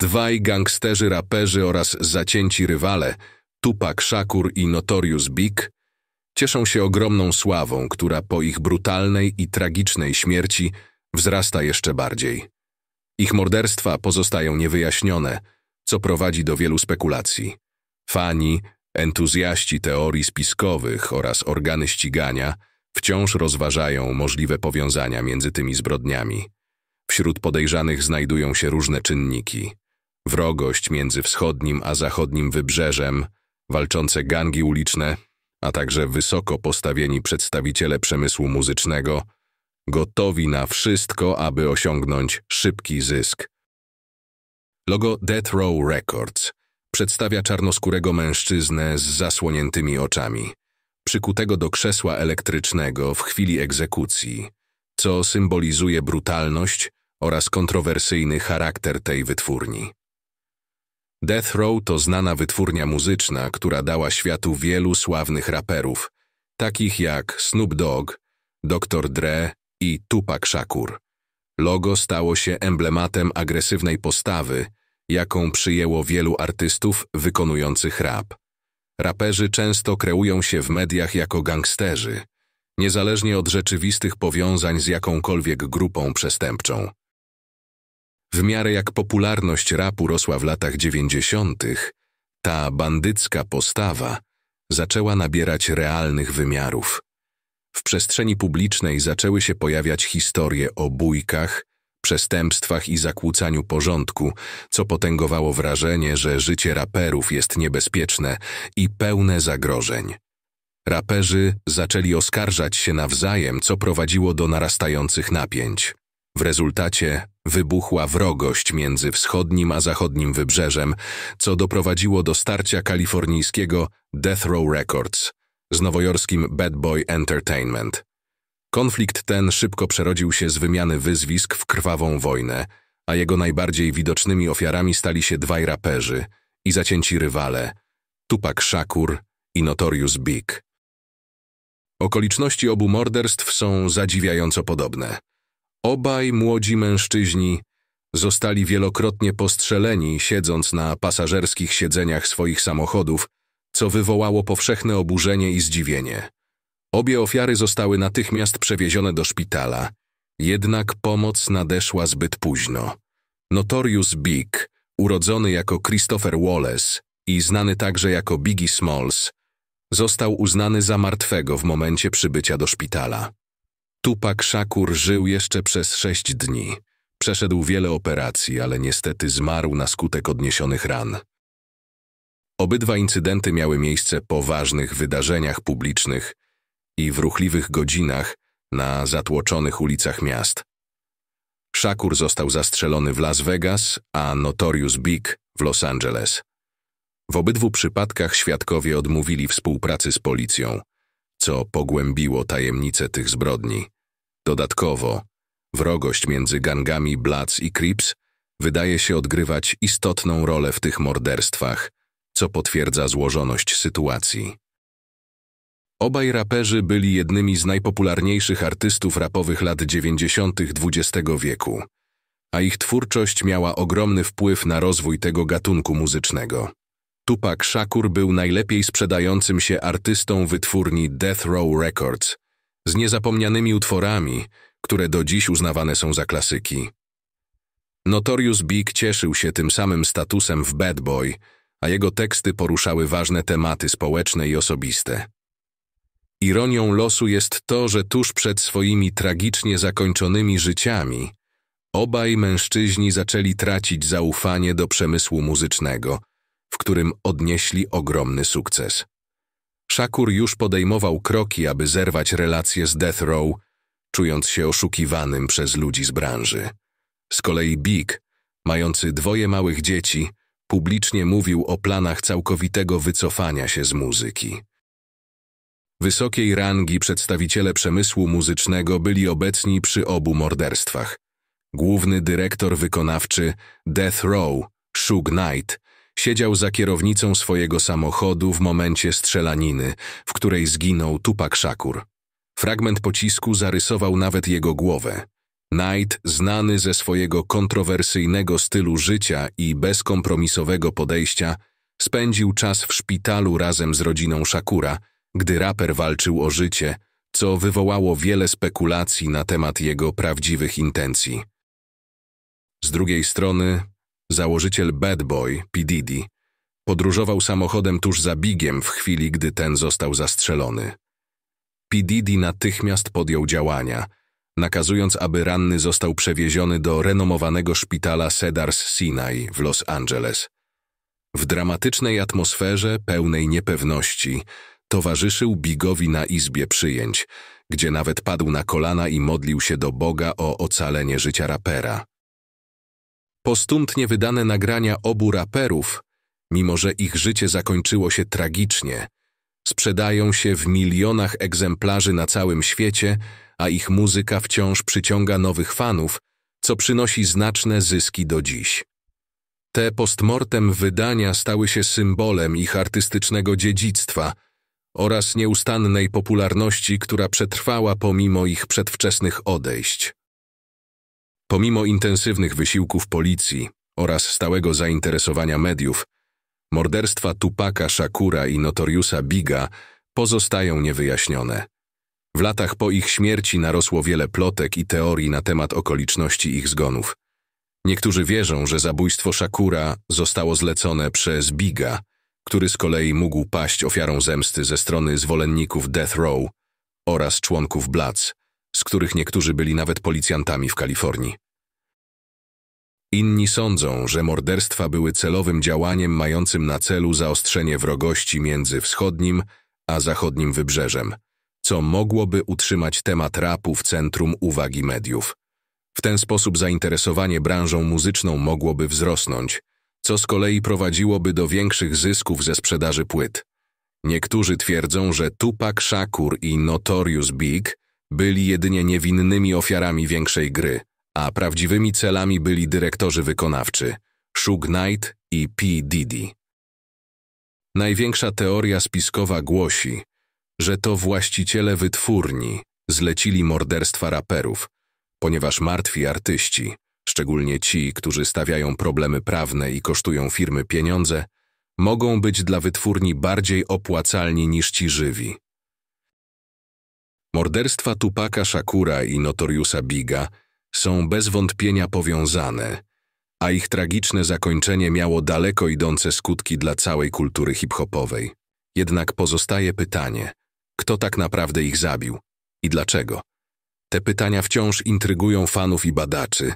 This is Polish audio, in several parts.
Dwaj gangsterzy raperzy oraz zacięci rywale, Tupac Shakur i Notorious Big, cieszą się ogromną sławą, która po ich brutalnej i tragicznej śmierci wzrasta jeszcze bardziej. Ich morderstwa pozostają niewyjaśnione, co prowadzi do wielu spekulacji. Fani, entuzjaści teorii spiskowych oraz organy ścigania wciąż rozważają możliwe powiązania między tymi zbrodniami. Wśród podejrzanych znajdują się różne czynniki. Wrogość między wschodnim a zachodnim wybrzeżem, walczące gangi uliczne, a także wysoko postawieni przedstawiciele przemysłu muzycznego, gotowi na wszystko, aby osiągnąć szybki zysk. Logo Death Row Records przedstawia czarnoskórego mężczyznę z zasłoniętymi oczami, przykutego do krzesła elektrycznego w chwili egzekucji, co symbolizuje brutalność oraz kontrowersyjny charakter tej wytwórni. Death Row to znana wytwórnia muzyczna, która dała światu wielu sławnych raperów, takich jak Snoop Dogg, Dr. Dre i Tupac Shakur. Logo stało się emblematem agresywnej postawy, jaką przyjęło wielu artystów wykonujących rap. Raperzy często kreują się w mediach jako gangsterzy, niezależnie od rzeczywistych powiązań z jakąkolwiek grupą przestępczą. W miarę jak popularność rapu rosła w latach dziewięćdziesiątych, ta bandycka postawa zaczęła nabierać realnych wymiarów. W przestrzeni publicznej zaczęły się pojawiać historie o bójkach, przestępstwach i zakłócaniu porządku, co potęgowało wrażenie, że życie raperów jest niebezpieczne i pełne zagrożeń. Raperzy zaczęli oskarżać się nawzajem, co prowadziło do narastających napięć. W rezultacie wybuchła wrogość między wschodnim a zachodnim wybrzeżem, co doprowadziło do starcia kalifornijskiego Death Row Records z nowojorskim Bad Boy Entertainment. Konflikt ten szybko przerodził się z wymiany wyzwisk w krwawą wojnę, a jego najbardziej widocznymi ofiarami stali się dwaj raperzy i zacięci rywale Tupac Shakur i Notorious Big. Okoliczności obu morderstw są zadziwiająco podobne. Obaj młodzi mężczyźni zostali wielokrotnie postrzeleni, siedząc na pasażerskich siedzeniach swoich samochodów, co wywołało powszechne oburzenie i zdziwienie. Obie ofiary zostały natychmiast przewiezione do szpitala, jednak pomoc nadeszła zbyt późno. Notorious Big, urodzony jako Christopher Wallace i znany także jako Biggie Smalls, został uznany za martwego w momencie przybycia do szpitala. Tupak Szakur żył jeszcze przez sześć dni. Przeszedł wiele operacji, ale niestety zmarł na skutek odniesionych ran. Obydwa incydenty miały miejsce po ważnych wydarzeniach publicznych i w ruchliwych godzinach na zatłoczonych ulicach miast. Szakur został zastrzelony w Las Vegas, a Notorious Big w Los Angeles. W obydwu przypadkach świadkowie odmówili współpracy z policją – co pogłębiło tajemnice tych zbrodni. Dodatkowo, wrogość między gangami Bloods i Crips wydaje się odgrywać istotną rolę w tych morderstwach, co potwierdza złożoność sytuacji. Obaj raperzy byli jednymi z najpopularniejszych artystów rapowych lat 90. XX wieku, a ich twórczość miała ogromny wpływ na rozwój tego gatunku muzycznego. Tupac Shakur był najlepiej sprzedającym się artystą wytwórni Death Row Records z niezapomnianymi utworami, które do dziś uznawane są za klasyki. Notorious Big cieszył się tym samym statusem w Bad Boy, a jego teksty poruszały ważne tematy społeczne i osobiste. Ironią losu jest to, że tuż przed swoimi tragicznie zakończonymi życiami obaj mężczyźni zaczęli tracić zaufanie do przemysłu muzycznego – w którym odnieśli ogromny sukces. Shakur już podejmował kroki, aby zerwać relacje z Death Row, czując się oszukiwanym przez ludzi z branży. Z kolei Big, mający dwoje małych dzieci, publicznie mówił o planach całkowitego wycofania się z muzyki. Wysokiej rangi przedstawiciele przemysłu muzycznego byli obecni przy obu morderstwach. Główny dyrektor wykonawczy Death Row, Shug Knight, Siedział za kierownicą swojego samochodu w momencie strzelaniny, w której zginął Tupak Shakur. Fragment pocisku zarysował nawet jego głowę. Knight, znany ze swojego kontrowersyjnego stylu życia i bezkompromisowego podejścia, spędził czas w szpitalu razem z rodziną Shakura, gdy raper walczył o życie, co wywołało wiele spekulacji na temat jego prawdziwych intencji. Z drugiej strony, założyciel Bad Boy, P. Diddy, podróżował samochodem tuż za Bigiem w chwili, gdy ten został zastrzelony. P. Diddy natychmiast podjął działania, nakazując, aby ranny został przewieziony do renomowanego szpitala Cedars Sinai w Los Angeles. W dramatycznej atmosferze, pełnej niepewności, towarzyszył Bigowi na izbie przyjęć, gdzie nawet padł na kolana i modlił się do Boga o ocalenie życia rapera. Postumtnie wydane nagrania obu raperów, mimo że ich życie zakończyło się tragicznie, sprzedają się w milionach egzemplarzy na całym świecie, a ich muzyka wciąż przyciąga nowych fanów, co przynosi znaczne zyski do dziś. Te postmortem wydania stały się symbolem ich artystycznego dziedzictwa oraz nieustannej popularności, która przetrwała pomimo ich przedwczesnych odejść. Pomimo intensywnych wysiłków policji oraz stałego zainteresowania mediów, morderstwa Tupaka Shakura i Notoriusa Biga pozostają niewyjaśnione. W latach po ich śmierci narosło wiele plotek i teorii na temat okoliczności ich zgonów. Niektórzy wierzą, że zabójstwo Shakura zostało zlecone przez Biga, który z kolei mógł paść ofiarą zemsty ze strony zwolenników Death Row oraz członków Bloods z których niektórzy byli nawet policjantami w Kalifornii. Inni sądzą, że morderstwa były celowym działaniem mającym na celu zaostrzenie wrogości między wschodnim a zachodnim wybrzeżem, co mogłoby utrzymać temat rapu w centrum uwagi mediów. W ten sposób zainteresowanie branżą muzyczną mogłoby wzrosnąć, co z kolei prowadziłoby do większych zysków ze sprzedaży płyt. Niektórzy twierdzą, że Tupac Shakur i Notorious Big byli jedynie niewinnymi ofiarami większej gry, a prawdziwymi celami byli dyrektorzy wykonawczy Shug Knight i P. Diddy. Największa teoria spiskowa głosi, że to właściciele wytwórni zlecili morderstwa raperów, ponieważ martwi artyści, szczególnie ci, którzy stawiają problemy prawne i kosztują firmy pieniądze, mogą być dla wytwórni bardziej opłacalni niż ci żywi. Morderstwa Tupaka Shakura i Notoriusa Biga są bez wątpienia powiązane, a ich tragiczne zakończenie miało daleko idące skutki dla całej kultury hip-hopowej. Jednak pozostaje pytanie, kto tak naprawdę ich zabił i dlaczego? Te pytania wciąż intrygują fanów i badaczy,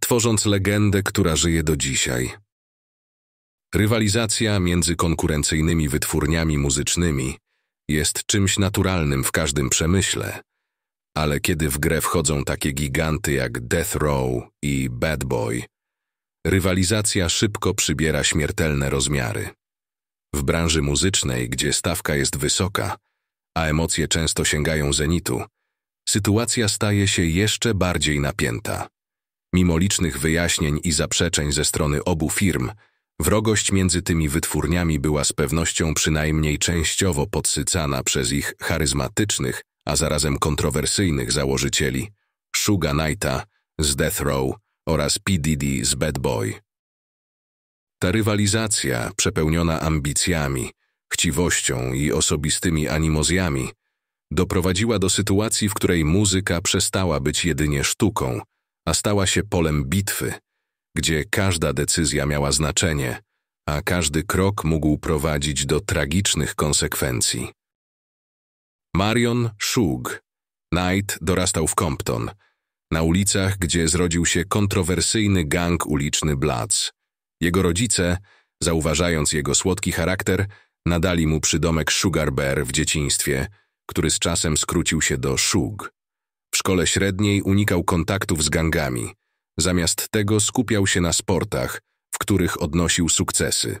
tworząc legendę, która żyje do dzisiaj. Rywalizacja między konkurencyjnymi wytwórniami muzycznymi jest czymś naturalnym w każdym przemyśle. Ale kiedy w grę wchodzą takie giganty jak Death Row i Bad Boy, rywalizacja szybko przybiera śmiertelne rozmiary. W branży muzycznej, gdzie stawka jest wysoka, a emocje często sięgają zenitu, sytuacja staje się jeszcze bardziej napięta. Mimo licznych wyjaśnień i zaprzeczeń ze strony obu firm, Wrogość między tymi wytwórniami była z pewnością przynajmniej częściowo podsycana przez ich charyzmatycznych, a zarazem kontrowersyjnych założycieli Suga Knighta z Death Row oraz PDD z Bad Boy. Ta rywalizacja, przepełniona ambicjami, chciwością i osobistymi animozjami, doprowadziła do sytuacji, w której muzyka przestała być jedynie sztuką, a stała się polem bitwy – gdzie każda decyzja miała znaczenie, a każdy krok mógł prowadzić do tragicznych konsekwencji. Marion Shug. Knight dorastał w Compton, na ulicach, gdzie zrodził się kontrowersyjny gang uliczny Bloods. Jego rodzice, zauważając jego słodki charakter, nadali mu przydomek Sugar Bear w dzieciństwie, który z czasem skrócił się do Shug. W szkole średniej unikał kontaktów z gangami – Zamiast tego skupiał się na sportach, w których odnosił sukcesy.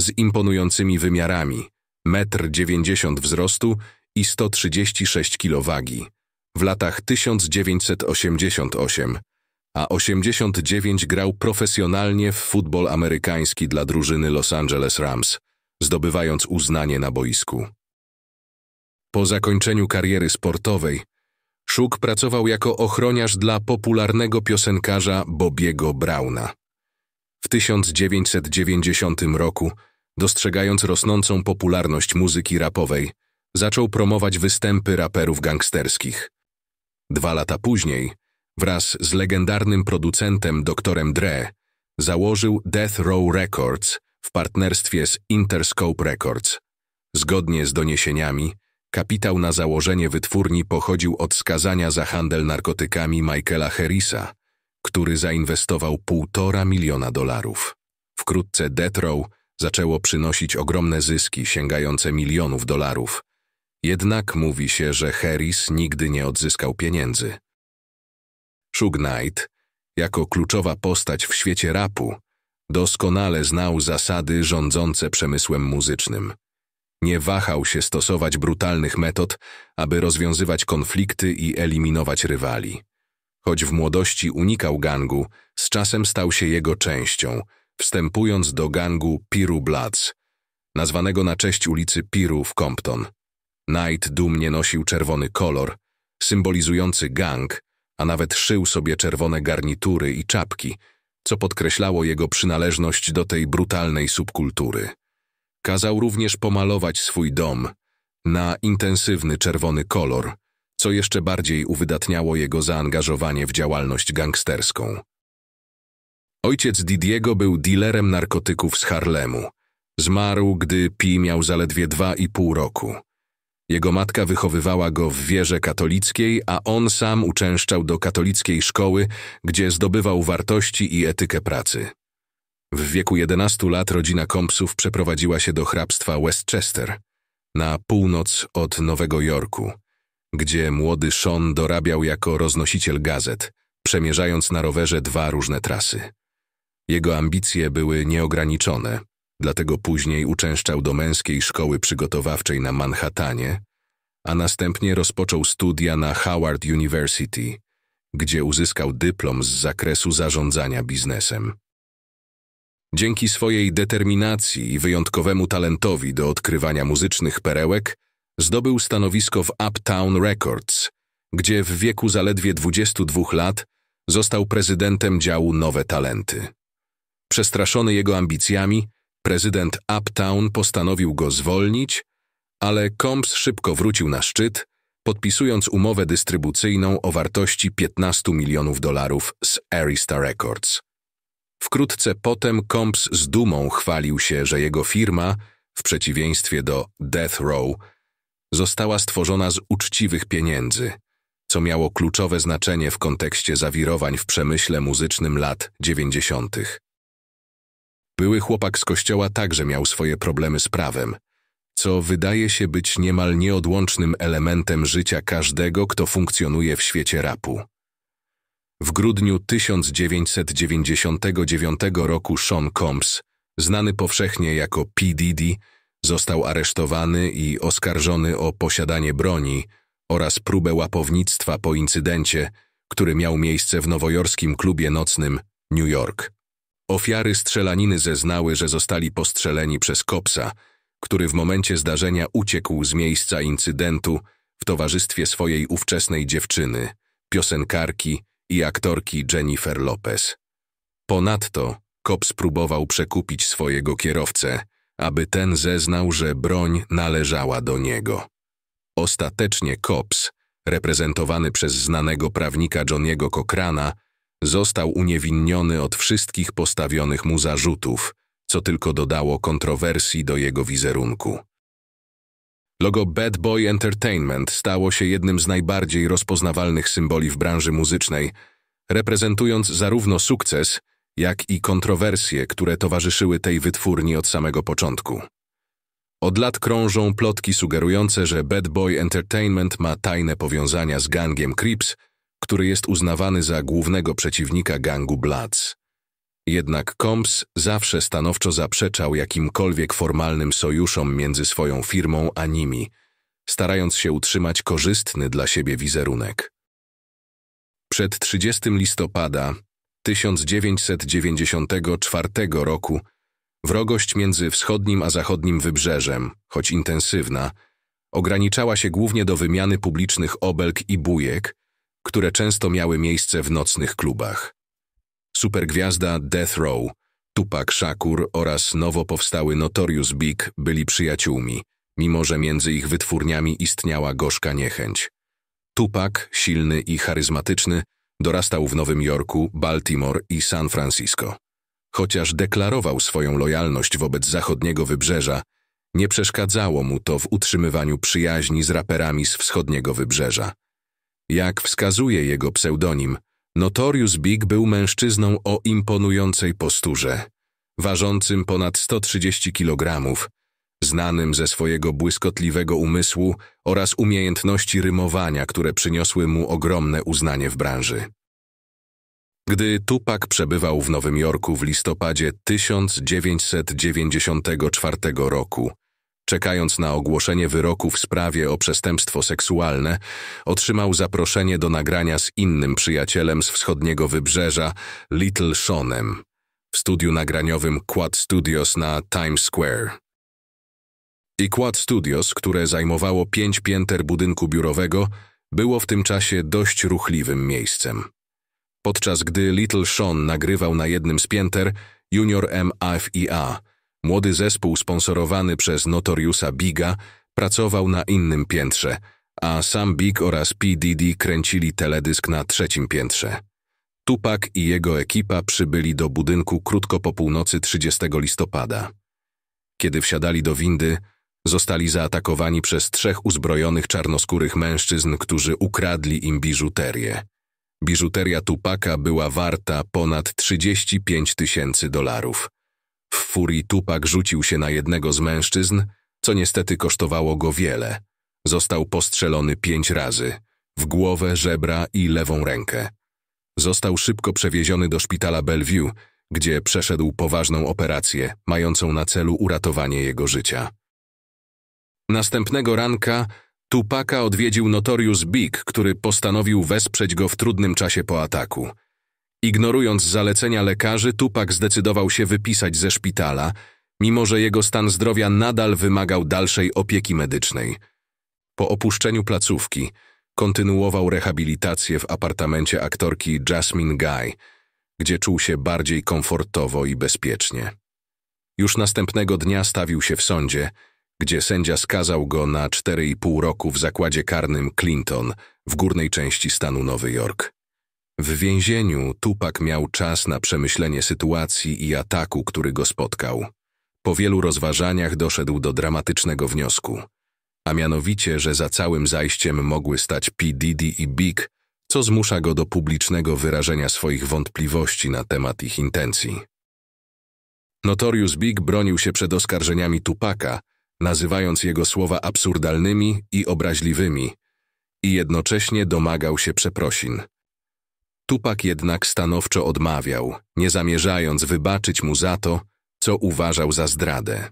Z imponującymi wymiarami, 1,90 m wzrostu i 136 kg wagi. W latach 1988 a 89 grał profesjonalnie w futbol amerykański dla drużyny Los Angeles Rams, zdobywając uznanie na boisku. Po zakończeniu kariery sportowej Szuk pracował jako ochroniarz dla popularnego piosenkarza Bobiego Brauna. W 1990 roku, dostrzegając rosnącą popularność muzyki rapowej, zaczął promować występy raperów gangsterskich. Dwa lata później, wraz z legendarnym producentem doktorem Dre, założył Death Row Records w partnerstwie z Interscope Records. Zgodnie z doniesieniami, Kapitał na założenie wytwórni pochodził od skazania za handel narkotykami Michaela Harrisa, który zainwestował półtora miliona dolarów. Wkrótce Detroit zaczęło przynosić ogromne zyski sięgające milionów dolarów. Jednak mówi się, że Harris nigdy nie odzyskał pieniędzy. Shug Knight, jako kluczowa postać w świecie rapu, doskonale znał zasady rządzące przemysłem muzycznym. Nie wahał się stosować brutalnych metod, aby rozwiązywać konflikty i eliminować rywali. Choć w młodości unikał gangu, z czasem stał się jego częścią, wstępując do gangu Piru Bloods, nazwanego na cześć ulicy Piru w Compton. Knight dumnie nosił czerwony kolor, symbolizujący gang, a nawet szył sobie czerwone garnitury i czapki, co podkreślało jego przynależność do tej brutalnej subkultury. Kazał również pomalować swój dom na intensywny czerwony kolor, co jeszcze bardziej uwydatniało jego zaangażowanie w działalność gangsterską. Ojciec Didiego był dealerem narkotyków z Harlemu. Zmarł, gdy Pi miał zaledwie dwa i pół roku. Jego matka wychowywała go w wierze katolickiej, a on sam uczęszczał do katolickiej szkoły, gdzie zdobywał wartości i etykę pracy. W wieku 11 lat rodzina Compsów przeprowadziła się do hrabstwa Westchester, na północ od Nowego Jorku, gdzie młody Sean dorabiał jako roznosiciel gazet, przemierzając na rowerze dwa różne trasy. Jego ambicje były nieograniczone, dlatego później uczęszczał do męskiej szkoły przygotowawczej na Manhattanie, a następnie rozpoczął studia na Howard University, gdzie uzyskał dyplom z zakresu zarządzania biznesem. Dzięki swojej determinacji i wyjątkowemu talentowi do odkrywania muzycznych perełek, zdobył stanowisko w Uptown Records, gdzie w wieku zaledwie 22 lat został prezydentem działu Nowe Talenty. Przestraszony jego ambicjami, prezydent Uptown postanowił go zwolnić, ale Combs szybko wrócił na szczyt, podpisując umowę dystrybucyjną o wartości 15 milionów dolarów z Arista Records. Wkrótce potem Combs z dumą chwalił się, że jego firma, w przeciwieństwie do Death Row, została stworzona z uczciwych pieniędzy, co miało kluczowe znaczenie w kontekście zawirowań w przemyśle muzycznym lat 90. Były chłopak z kościoła także miał swoje problemy z prawem, co wydaje się być niemal nieodłącznym elementem życia każdego, kto funkcjonuje w świecie rapu. W grudniu 1999 roku Sean Combs, znany powszechnie jako P. Diddy, został aresztowany i oskarżony o posiadanie broni oraz próbę łapownictwa po incydencie, który miał miejsce w nowojorskim klubie nocnym New York. Ofiary strzelaniny zeznały, że zostali postrzeleni przez Kopsa, który w momencie zdarzenia uciekł z miejsca incydentu w towarzystwie swojej ówczesnej dziewczyny, piosenkarki i aktorki Jennifer Lopez. Ponadto Cops próbował przekupić swojego kierowcę, aby ten zeznał, że broń należała do niego. Ostatecznie Cops, reprezentowany przez znanego prawnika Johniego Cochrana, został uniewinniony od wszystkich postawionych mu zarzutów, co tylko dodało kontrowersji do jego wizerunku. Logo Bad Boy Entertainment stało się jednym z najbardziej rozpoznawalnych symboli w branży muzycznej, reprezentując zarówno sukces, jak i kontrowersje, które towarzyszyły tej wytwórni od samego początku. Od lat krążą plotki sugerujące, że Bad Boy Entertainment ma tajne powiązania z gangiem Crips, który jest uznawany za głównego przeciwnika gangu Bloods. Jednak Combs zawsze stanowczo zaprzeczał jakimkolwiek formalnym sojuszom między swoją firmą a nimi, starając się utrzymać korzystny dla siebie wizerunek. Przed 30 listopada 1994 roku wrogość między wschodnim a zachodnim wybrzeżem, choć intensywna, ograniczała się głównie do wymiany publicznych obelg i bujek, które często miały miejsce w nocnych klubach. Supergwiazda Death Row, Tupac Shakur oraz nowo powstały Notorious Big byli przyjaciółmi, mimo że między ich wytwórniami istniała gorzka niechęć. Tupac, silny i charyzmatyczny, dorastał w Nowym Jorku, Baltimore i San Francisco. Chociaż deklarował swoją lojalność wobec zachodniego wybrzeża, nie przeszkadzało mu to w utrzymywaniu przyjaźni z raperami z wschodniego wybrzeża. Jak wskazuje jego pseudonim, Notorious Big był mężczyzną o imponującej posturze, ważącym ponad 130 kg, znanym ze swojego błyskotliwego umysłu oraz umiejętności rymowania, które przyniosły mu ogromne uznanie w branży. Gdy Tupac przebywał w Nowym Jorku w listopadzie 1994 roku, Czekając na ogłoszenie wyroku w sprawie o przestępstwo seksualne, otrzymał zaproszenie do nagrania z innym przyjacielem z wschodniego wybrzeża, Little Seanem, w studiu nagraniowym Quad Studios na Times Square. I Quad Studios, które zajmowało pięć pięter budynku biurowego, było w tym czasie dość ruchliwym miejscem. Podczas gdy Little Sean nagrywał na jednym z pięter, Junior MAFIA. Młody zespół sponsorowany przez Notoriusa Biga pracował na innym piętrze, a sam Big oraz P. Diddy kręcili teledysk na trzecim piętrze. Tupac i jego ekipa przybyli do budynku krótko po północy 30 listopada. Kiedy wsiadali do windy, zostali zaatakowani przez trzech uzbrojonych czarnoskórych mężczyzn, którzy ukradli im biżuterię. Biżuteria Tupaka była warta ponad 35 tysięcy dolarów. W furii Tupak rzucił się na jednego z mężczyzn, co niestety kosztowało go wiele. Został postrzelony pięć razy w głowę, żebra i lewą rękę. Został szybko przewieziony do szpitala Bellevue, gdzie przeszedł poważną operację, mającą na celu uratowanie jego życia. Następnego ranka Tupaka odwiedził Notorious Big, który postanowił wesprzeć go w trudnym czasie po ataku. Ignorując zalecenia lekarzy, Tupak zdecydował się wypisać ze szpitala, mimo że jego stan zdrowia nadal wymagał dalszej opieki medycznej. Po opuszczeniu placówki kontynuował rehabilitację w apartamencie aktorki Jasmine Guy, gdzie czuł się bardziej komfortowo i bezpiecznie. Już następnego dnia stawił się w sądzie, gdzie sędzia skazał go na 4,5 roku w zakładzie karnym Clinton w górnej części stanu Nowy Jork. W więzieniu Tupak miał czas na przemyślenie sytuacji i ataku, który go spotkał. Po wielu rozważaniach doszedł do dramatycznego wniosku, a mianowicie, że za całym zajściem mogły stać P. Didi i Big, co zmusza go do publicznego wyrażenia swoich wątpliwości na temat ich intencji. Notorius Big bronił się przed oskarżeniami Tupaka, nazywając jego słowa absurdalnymi i obraźliwymi i jednocześnie domagał się przeprosin – Tupak jednak stanowczo odmawiał, nie zamierzając wybaczyć mu za to, co uważał za zdradę.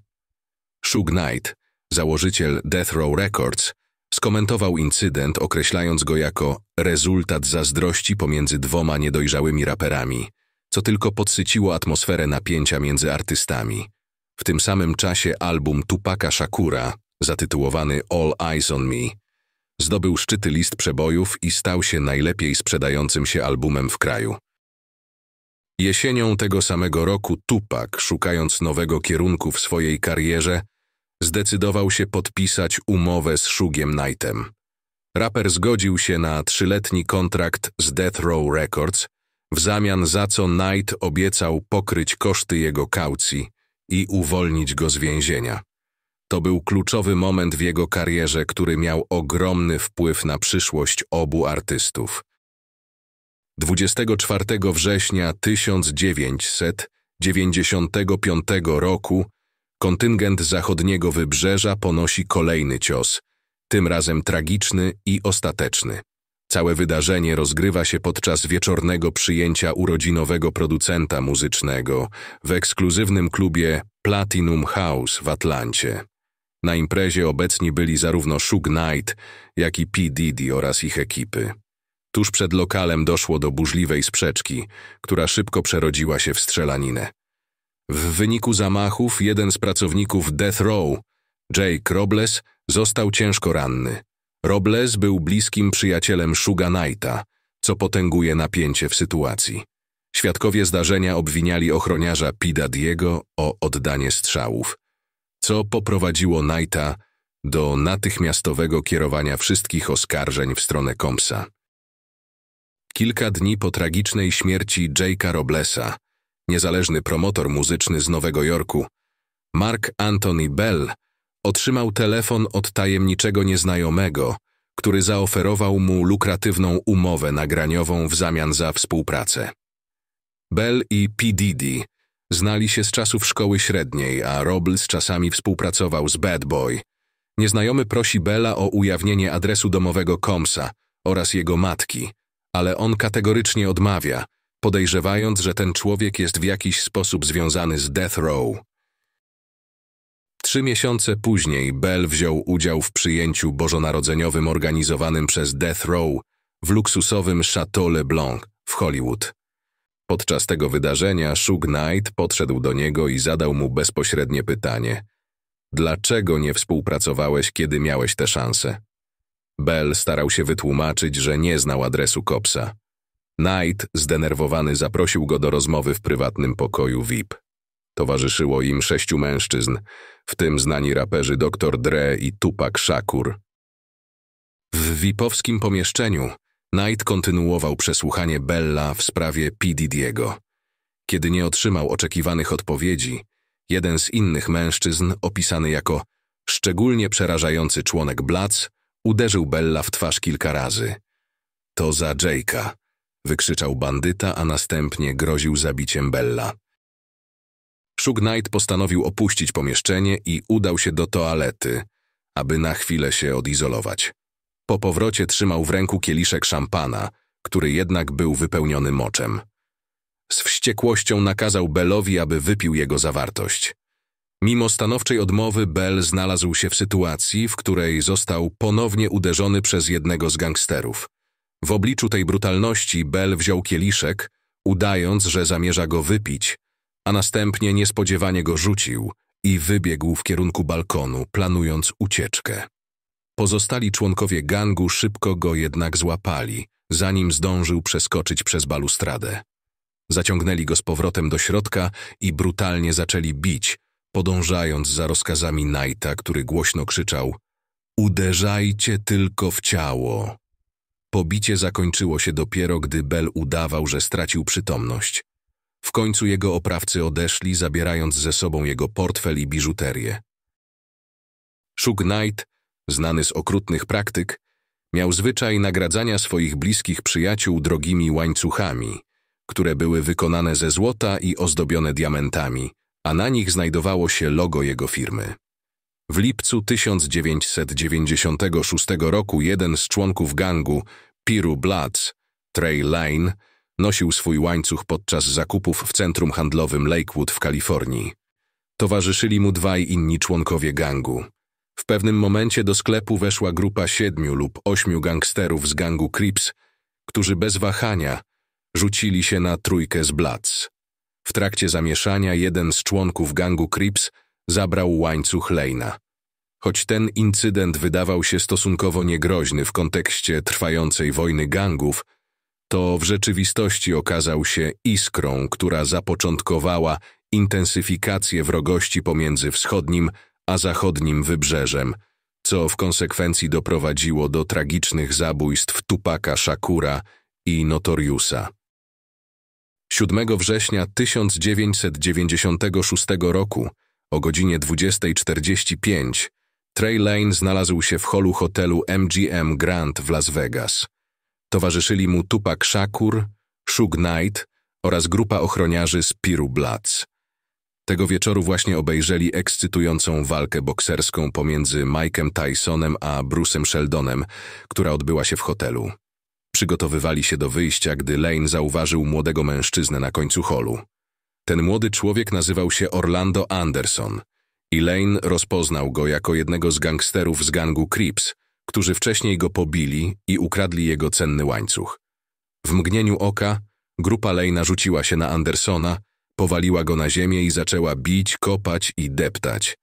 Shug Knight, założyciel Death Row Records, skomentował incydent, określając go jako rezultat zazdrości pomiędzy dwoma niedojrzałymi raperami, co tylko podsyciło atmosferę napięcia między artystami. W tym samym czasie album Tupaka Shakura, zatytułowany All Eyes on Me, Zdobył szczyty list przebojów i stał się najlepiej sprzedającym się albumem w kraju. Jesienią tego samego roku Tupac, szukając nowego kierunku w swojej karierze, zdecydował się podpisać umowę z Shugiem Knightem. Raper zgodził się na trzyletni kontrakt z Death Row Records, w zamian za co Knight obiecał pokryć koszty jego kaucji i uwolnić go z więzienia. To był kluczowy moment w jego karierze, który miał ogromny wpływ na przyszłość obu artystów. 24 września 1995 roku kontyngent zachodniego wybrzeża ponosi kolejny cios, tym razem tragiczny i ostateczny. Całe wydarzenie rozgrywa się podczas wieczornego przyjęcia urodzinowego producenta muzycznego w ekskluzywnym klubie Platinum House w Atlancie. Na imprezie obecni byli zarówno Shug Knight, jak i P. Diddy oraz ich ekipy. Tuż przed lokalem doszło do burzliwej sprzeczki, która szybko przerodziła się w strzelaninę. W wyniku zamachów jeden z pracowników Death Row, Jake Robles, został ciężko ranny. Robles był bliskim przyjacielem Shuga Knighta, co potęguje napięcie w sytuacji. Świadkowie zdarzenia obwiniali ochroniarza Pida Diego o oddanie strzałów co poprowadziło Knighta do natychmiastowego kierowania wszystkich oskarżeń w stronę Combsa. Kilka dni po tragicznej śmierci Jake'a Roblesa, niezależny promotor muzyczny z Nowego Jorku, Mark Anthony Bell otrzymał telefon od tajemniczego nieznajomego, który zaoferował mu lukratywną umowę nagraniową w zamian za współpracę. Bell i P. Znali się z czasów szkoły średniej, a Robles czasami współpracował z Bad Boy. Nieznajomy prosi Bella o ujawnienie adresu domowego Komsa oraz jego matki, ale on kategorycznie odmawia, podejrzewając, że ten człowiek jest w jakiś sposób związany z Death Row. Trzy miesiące później Bell wziął udział w przyjęciu bożonarodzeniowym organizowanym przez Death Row w luksusowym Chateau Le Blanc w Hollywood. Podczas tego wydarzenia Shug Knight podszedł do niego i zadał mu bezpośrednie pytanie. Dlaczego nie współpracowałeś, kiedy miałeś tę szansę? Bell starał się wytłumaczyć, że nie znał adresu Kopsa. Knight, zdenerwowany, zaprosił go do rozmowy w prywatnym pokoju VIP. Towarzyszyło im sześciu mężczyzn, w tym znani raperzy Dr. Dre i Tupac Shakur. W VIP-owskim pomieszczeniu Knight kontynuował przesłuchanie Bella w sprawie P. Didiego. Kiedy nie otrzymał oczekiwanych odpowiedzi, jeden z innych mężczyzn, opisany jako szczególnie przerażający członek Blac, uderzył Bella w twarz kilka razy. To za Jake'a, wykrzyczał bandyta, a następnie groził zabiciem Bella. Shug Knight postanowił opuścić pomieszczenie i udał się do toalety, aby na chwilę się odizolować. Po powrocie trzymał w ręku kieliszek szampana, który jednak był wypełniony moczem. Z wściekłością nakazał Bellowi, aby wypił jego zawartość. Mimo stanowczej odmowy, Bell znalazł się w sytuacji, w której został ponownie uderzony przez jednego z gangsterów. W obliczu tej brutalności Bell wziął kieliszek, udając, że zamierza go wypić, a następnie niespodziewanie go rzucił i wybiegł w kierunku balkonu, planując ucieczkę. Pozostali członkowie gangu szybko go jednak złapali, zanim zdążył przeskoczyć przez balustradę. Zaciągnęli go z powrotem do środka i brutalnie zaczęli bić, podążając za rozkazami Knighta, który głośno krzyczał Uderzajcie tylko w ciało. Pobicie zakończyło się dopiero, gdy Bell udawał, że stracił przytomność. W końcu jego oprawcy odeszli, zabierając ze sobą jego portfel i biżuterię. Szuk Knight znany z okrutnych praktyk, miał zwyczaj nagradzania swoich bliskich przyjaciół drogimi łańcuchami, które były wykonane ze złota i ozdobione diamentami, a na nich znajdowało się logo jego firmy. W lipcu 1996 roku jeden z członków gangu, Piru Bloods, Trey Lane, nosił swój łańcuch podczas zakupów w centrum handlowym Lakewood w Kalifornii. Towarzyszyli mu dwaj inni członkowie gangu. W pewnym momencie do sklepu weszła grupa siedmiu lub ośmiu gangsterów z gangu Crips, którzy bez wahania rzucili się na trójkę z Bloods. W trakcie zamieszania jeden z członków gangu Crips zabrał łańcuch Lejna. Choć ten incydent wydawał się stosunkowo niegroźny w kontekście trwającej wojny gangów, to w rzeczywistości okazał się iskrą, która zapoczątkowała intensyfikację wrogości pomiędzy wschodnim a zachodnim wybrzeżem, co w konsekwencji doprowadziło do tragicznych zabójstw Tupaka Shakura i Notoriusa. 7 września 1996 roku o godzinie 20.45 Trey Lane znalazł się w holu hotelu MGM Grand w Las Vegas. Towarzyszyli mu Tupac Shakur, Shug Knight oraz grupa ochroniarzy z Piru Bloods. Tego wieczoru właśnie obejrzeli ekscytującą walkę bokserską pomiędzy Mike'em Tysonem a Bruce'em Sheldonem, która odbyła się w hotelu. Przygotowywali się do wyjścia, gdy Lane zauważył młodego mężczyznę na końcu holu. Ten młody człowiek nazywał się Orlando Anderson i Lane rozpoznał go jako jednego z gangsterów z gangu Creeps, którzy wcześniej go pobili i ukradli jego cenny łańcuch. W mgnieniu oka grupa Lane rzuciła się na Andersona, Powaliła go na ziemię i zaczęła bić, kopać i deptać.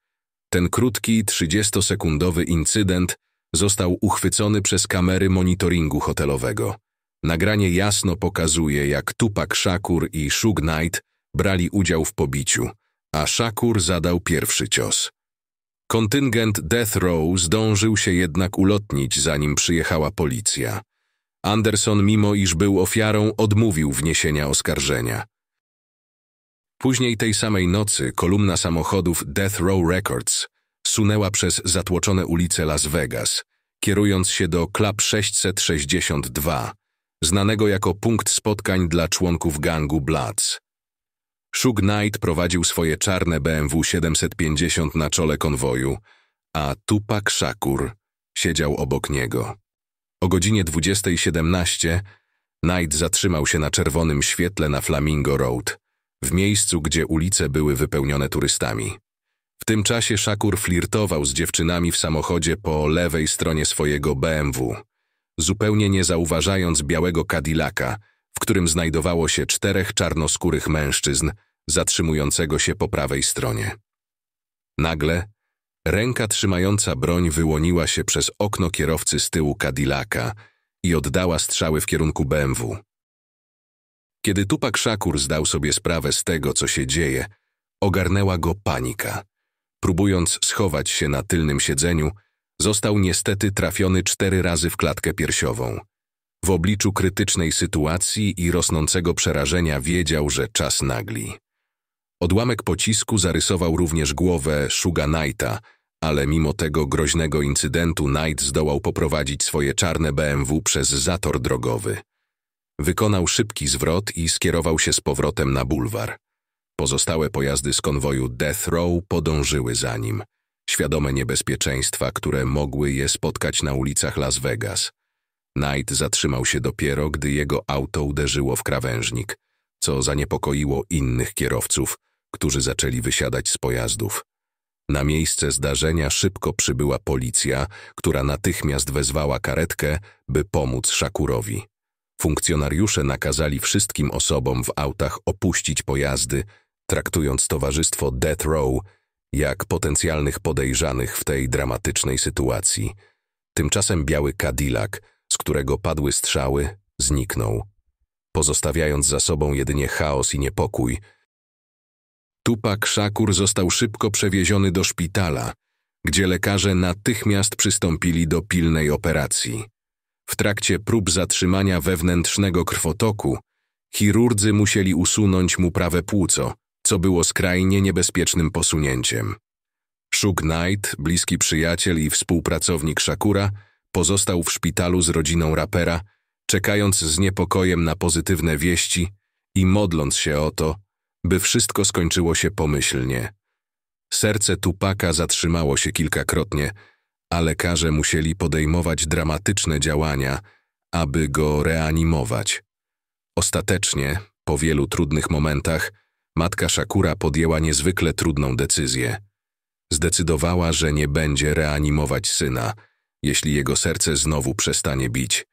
Ten krótki, 30-sekundowy incydent został uchwycony przez kamery monitoringu hotelowego. Nagranie jasno pokazuje, jak Tupac Shakur i Shug Knight brali udział w pobiciu, a Shakur zadał pierwszy cios. Kontyngent Death Row zdążył się jednak ulotnić, zanim przyjechała policja. Anderson, mimo iż był ofiarą, odmówił wniesienia oskarżenia. Później tej samej nocy kolumna samochodów Death Row Records sunęła przez zatłoczone ulice Las Vegas, kierując się do Club 662, znanego jako punkt spotkań dla członków gangu Bloods. Shug Knight prowadził swoje czarne BMW 750 na czole konwoju, a Tupac Shakur siedział obok niego. O godzinie 20.17 Knight zatrzymał się na czerwonym świetle na Flamingo Road – w miejscu, gdzie ulice były wypełnione turystami. W tym czasie Szakur flirtował z dziewczynami w samochodzie po lewej stronie swojego BMW, zupełnie nie zauważając białego Cadillaca, w którym znajdowało się czterech czarnoskórych mężczyzn zatrzymującego się po prawej stronie. Nagle ręka trzymająca broń wyłoniła się przez okno kierowcy z tyłu Cadillaca i oddała strzały w kierunku BMW. Kiedy Tupak Szakur zdał sobie sprawę z tego, co się dzieje, ogarnęła go panika. Próbując schować się na tylnym siedzeniu, został niestety trafiony cztery razy w klatkę piersiową. W obliczu krytycznej sytuacji i rosnącego przerażenia wiedział, że czas nagli. Odłamek pocisku zarysował również głowę Shuga Knighta, ale mimo tego groźnego incydentu Knight zdołał poprowadzić swoje czarne BMW przez zator drogowy. Wykonał szybki zwrot i skierował się z powrotem na bulwar. Pozostałe pojazdy z konwoju Death Row podążyły za nim, świadome niebezpieczeństwa, które mogły je spotkać na ulicach Las Vegas. Knight zatrzymał się dopiero, gdy jego auto uderzyło w krawężnik, co zaniepokoiło innych kierowców, którzy zaczęli wysiadać z pojazdów. Na miejsce zdarzenia szybko przybyła policja, która natychmiast wezwała karetkę, by pomóc Szakurowi. Funkcjonariusze nakazali wszystkim osobom w autach opuścić pojazdy, traktując towarzystwo Death Row jak potencjalnych podejrzanych w tej dramatycznej sytuacji. Tymczasem biały Cadillac, z którego padły strzały, zniknął, pozostawiając za sobą jedynie chaos i niepokój. Tupak Szakur został szybko przewieziony do szpitala, gdzie lekarze natychmiast przystąpili do pilnej operacji. W trakcie prób zatrzymania wewnętrznego krwotoku, chirurdzy musieli usunąć mu prawe płuco, co było skrajnie niebezpiecznym posunięciem. Shug Knight, bliski przyjaciel i współpracownik Shakura, pozostał w szpitalu z rodziną rapera, czekając z niepokojem na pozytywne wieści i modląc się o to, by wszystko skończyło się pomyślnie. Serce Tupaka zatrzymało się kilkakrotnie, a lekarze musieli podejmować dramatyczne działania, aby go reanimować. Ostatecznie, po wielu trudnych momentach, matka Shakura podjęła niezwykle trudną decyzję. Zdecydowała, że nie będzie reanimować syna, jeśli jego serce znowu przestanie bić,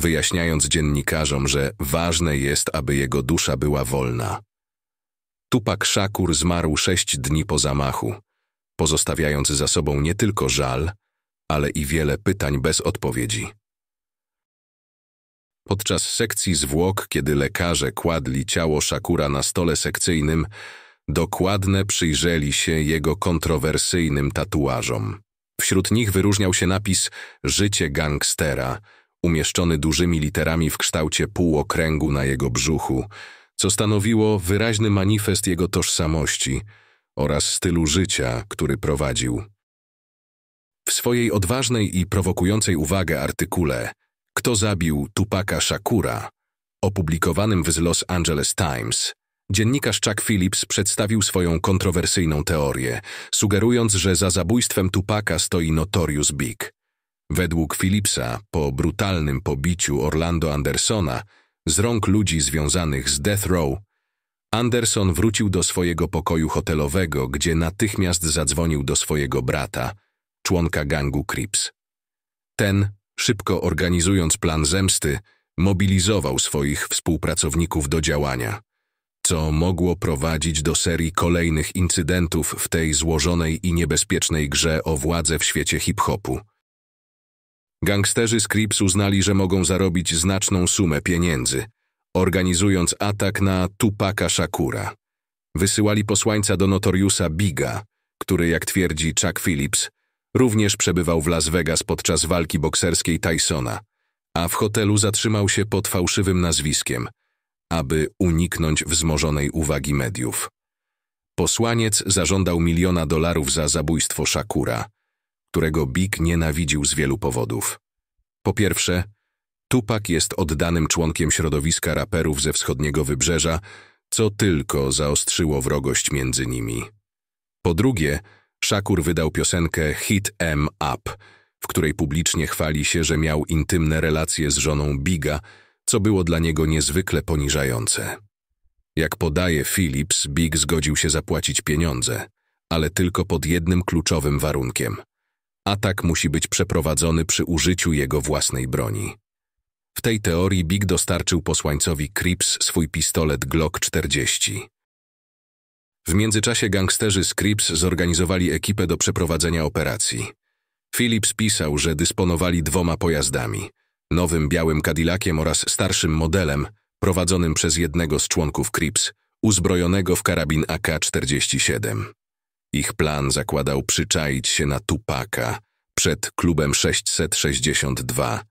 wyjaśniając dziennikarzom, że ważne jest, aby jego dusza była wolna. Tupak Shakur zmarł sześć dni po zamachu, pozostawiając za sobą nie tylko żal, ale i wiele pytań bez odpowiedzi. Podczas sekcji zwłok, kiedy lekarze kładli ciało Szakura na stole sekcyjnym, dokładnie przyjrzeli się jego kontrowersyjnym tatuażom. Wśród nich wyróżniał się napis Życie gangstera, umieszczony dużymi literami w kształcie półokręgu na jego brzuchu, co stanowiło wyraźny manifest jego tożsamości oraz stylu życia, który prowadził. W swojej odważnej i prowokującej uwagę artykule Kto zabił Tupaka Shakura, opublikowanym w Los Angeles Times, dziennikarz Chuck Phillips przedstawił swoją kontrowersyjną teorię, sugerując, że za zabójstwem Tupaka stoi Notorious Big. Według Phillipsa, po brutalnym pobiciu Orlando Andersona z rąk ludzi związanych z Death Row, Anderson wrócił do swojego pokoju hotelowego, gdzie natychmiast zadzwonił do swojego brata – członka gangu Crips. Ten, szybko organizując plan zemsty, mobilizował swoich współpracowników do działania, co mogło prowadzić do serii kolejnych incydentów w tej złożonej i niebezpiecznej grze o władzę w świecie hip-hopu. Gangsterzy z uznali, że mogą zarobić znaczną sumę pieniędzy, organizując atak na Tupaka Shakura. Wysyłali posłańca do notoriusa Biga, który, jak twierdzi Chuck Phillips, Również przebywał w Las Vegas podczas walki bokserskiej Tysona, a w hotelu zatrzymał się pod fałszywym nazwiskiem, aby uniknąć wzmożonej uwagi mediów. Posłaniec zażądał miliona dolarów za zabójstwo Shakura, którego Big nienawidził z wielu powodów. Po pierwsze, Tupak jest oddanym członkiem środowiska raperów ze wschodniego wybrzeża, co tylko zaostrzyło wrogość między nimi. Po drugie, Szakur wydał piosenkę Hit Em Up, w której publicznie chwali się, że miał intymne relacje z żoną Biga, co było dla niego niezwykle poniżające. Jak podaje Phillips, Big zgodził się zapłacić pieniądze, ale tylko pod jednym kluczowym warunkiem. Atak musi być przeprowadzony przy użyciu jego własnej broni. W tej teorii Big dostarczył posłańcowi Crips swój pistolet Glock 40. W międzyczasie gangsterzy Scripps zorganizowali ekipę do przeprowadzenia operacji. Phillips pisał, że dysponowali dwoma pojazdami nowym białym Cadillaciem oraz starszym modelem prowadzonym przez jednego z członków Crips, uzbrojonego w karabin AK-47. Ich plan zakładał przyczaić się na Tupaka przed klubem 662,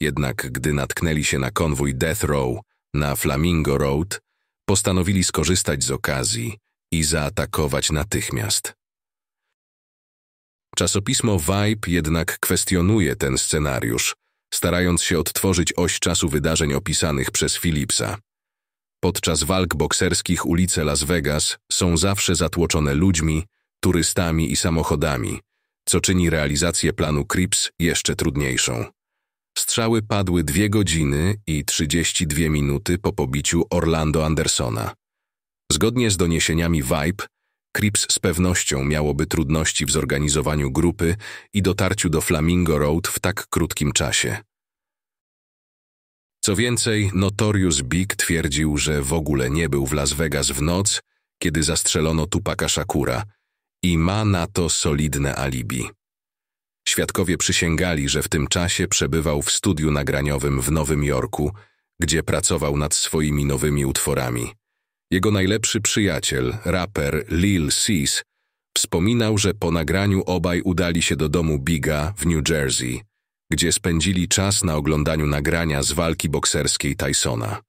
jednak gdy natknęli się na konwój Death Row na Flamingo Road, postanowili skorzystać z okazji i zaatakować natychmiast. Czasopismo Vibe jednak kwestionuje ten scenariusz, starając się odtworzyć oś czasu wydarzeń opisanych przez Philipsa. Podczas walk bokserskich ulice Las Vegas są zawsze zatłoczone ludźmi, turystami i samochodami, co czyni realizację planu Crips jeszcze trudniejszą. Strzały padły 2 godziny i 32 minuty po pobiciu Orlando Andersona. Zgodnie z doniesieniami Vibe, Crips z pewnością miałoby trudności w zorganizowaniu grupy i dotarciu do Flamingo Road w tak krótkim czasie. Co więcej, Notorious Big twierdził, że w ogóle nie był w Las Vegas w noc, kiedy zastrzelono Tupaka Shakura i ma na to solidne alibi. Świadkowie przysięgali, że w tym czasie przebywał w studiu nagraniowym w Nowym Jorku, gdzie pracował nad swoimi nowymi utworami. Jego najlepszy przyjaciel, raper Lil Sis, wspominał, że po nagraniu obaj udali się do domu Biga w New Jersey, gdzie spędzili czas na oglądaniu nagrania z walki bokserskiej Tysona.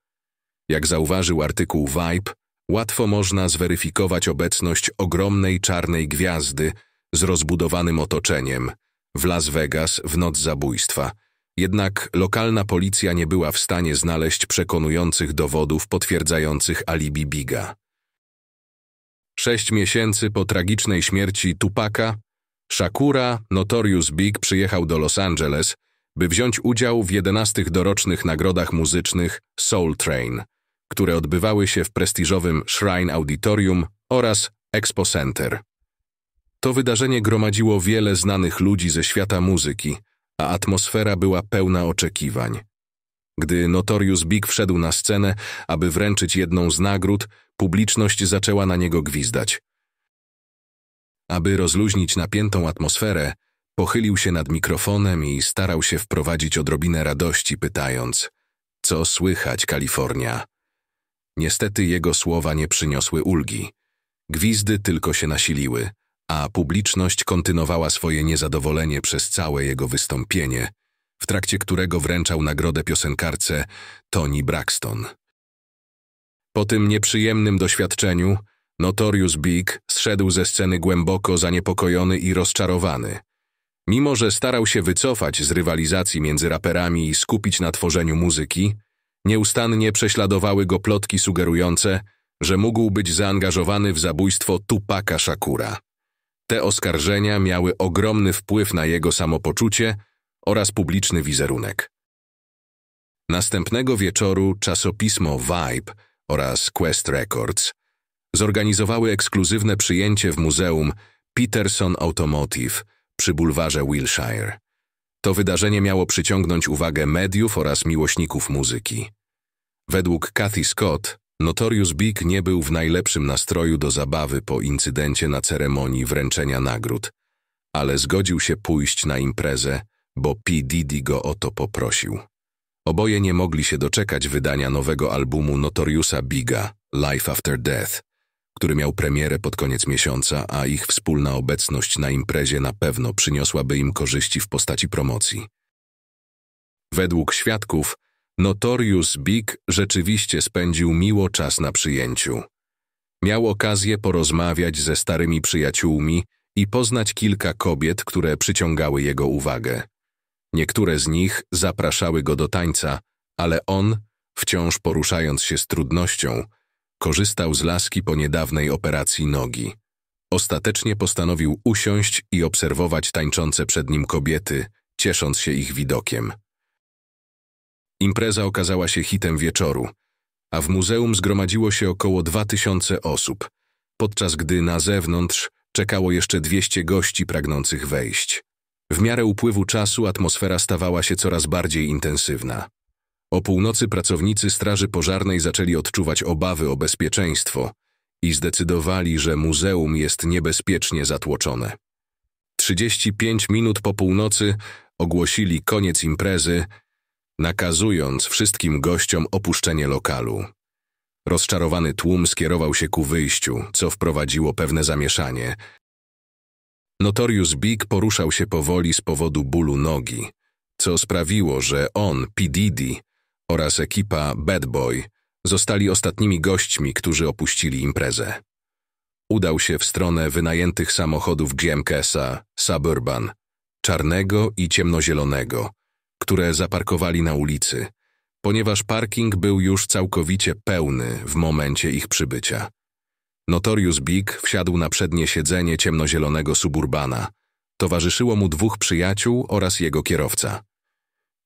Jak zauważył artykuł Vibe, łatwo można zweryfikować obecność ogromnej czarnej gwiazdy z rozbudowanym otoczeniem w Las Vegas w noc zabójstwa – jednak lokalna policja nie była w stanie znaleźć przekonujących dowodów potwierdzających alibi Biga. Sześć miesięcy po tragicznej śmierci Tupaka, Shakura, Notorious Big przyjechał do Los Angeles, by wziąć udział w 11 dorocznych nagrodach muzycznych Soul Train, które odbywały się w prestiżowym Shrine Auditorium oraz Expo Center. To wydarzenie gromadziło wiele znanych ludzi ze świata muzyki – a atmosfera była pełna oczekiwań. Gdy Notorius Big wszedł na scenę, aby wręczyć jedną z nagród, publiczność zaczęła na niego gwizdać. Aby rozluźnić napiętą atmosferę, pochylił się nad mikrofonem i starał się wprowadzić odrobinę radości, pytając: Co słychać, Kalifornia? Niestety jego słowa nie przyniosły ulgi. Gwizdy tylko się nasiliły a publiczność kontynuowała swoje niezadowolenie przez całe jego wystąpienie, w trakcie którego wręczał nagrodę piosenkarce Tony Braxton. Po tym nieprzyjemnym doświadczeniu Notorious Big zszedł ze sceny głęboko zaniepokojony i rozczarowany. Mimo, że starał się wycofać z rywalizacji między raperami i skupić na tworzeniu muzyki, nieustannie prześladowały go plotki sugerujące, że mógł być zaangażowany w zabójstwo Tupaka Shakura. Te oskarżenia miały ogromny wpływ na jego samopoczucie oraz publiczny wizerunek. Następnego wieczoru czasopismo Vibe oraz Quest Records zorganizowały ekskluzywne przyjęcie w muzeum Peterson Automotive przy bulwarze Wilshire. To wydarzenie miało przyciągnąć uwagę mediów oraz miłośników muzyki. Według Cathy Scott, Notorious Big nie był w najlepszym nastroju do zabawy po incydencie na ceremonii wręczenia nagród, ale zgodził się pójść na imprezę, bo P. Diddy go o to poprosił. Oboje nie mogli się doczekać wydania nowego albumu Notoriusa Biga, Life After Death, który miał premierę pod koniec miesiąca, a ich wspólna obecność na imprezie na pewno przyniosłaby im korzyści w postaci promocji. Według świadków, Notorious Big rzeczywiście spędził miło czas na przyjęciu. Miał okazję porozmawiać ze starymi przyjaciółmi i poznać kilka kobiet, które przyciągały jego uwagę. Niektóre z nich zapraszały go do tańca, ale on, wciąż poruszając się z trudnością, korzystał z laski po niedawnej operacji nogi. Ostatecznie postanowił usiąść i obserwować tańczące przed nim kobiety, ciesząc się ich widokiem. Impreza okazała się hitem wieczoru, a w muzeum zgromadziło się około 2000 osób, podczas gdy na zewnątrz czekało jeszcze 200 gości pragnących wejść. W miarę upływu czasu atmosfera stawała się coraz bardziej intensywna. O północy pracownicy Straży Pożarnej zaczęli odczuwać obawy o bezpieczeństwo i zdecydowali, że muzeum jest niebezpiecznie zatłoczone. 35 minut po północy ogłosili koniec imprezy nakazując wszystkim gościom opuszczenie lokalu. Rozczarowany tłum skierował się ku wyjściu, co wprowadziło pewne zamieszanie. Notorius Big poruszał się powoli z powodu bólu nogi, co sprawiło, że on, P. Diddy oraz ekipa Bad Boy zostali ostatnimi gośćmi, którzy opuścili imprezę. Udał się w stronę wynajętych samochodów GMKS-a Suburban, czarnego i ciemnozielonego – które zaparkowali na ulicy, ponieważ parking był już całkowicie pełny w momencie ich przybycia. Notorius Big wsiadł na przednie siedzenie ciemnozielonego suburbana. Towarzyszyło mu dwóch przyjaciół oraz jego kierowca.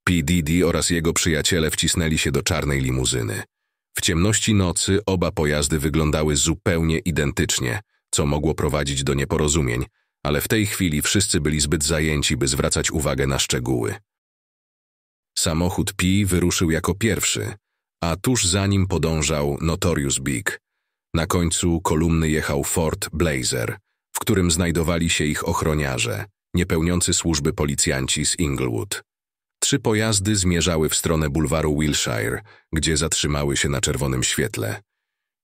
P. Didi oraz jego przyjaciele wcisnęli się do czarnej limuzyny. W ciemności nocy oba pojazdy wyglądały zupełnie identycznie, co mogło prowadzić do nieporozumień, ale w tej chwili wszyscy byli zbyt zajęci, by zwracać uwagę na szczegóły. Samochód Pi wyruszył jako pierwszy, a tuż za nim podążał Notorious Big. Na końcu kolumny jechał Ford Blazer, w którym znajdowali się ich ochroniarze, niepełniący służby policjanci z Inglewood. Trzy pojazdy zmierzały w stronę bulwaru Wilshire, gdzie zatrzymały się na czerwonym świetle.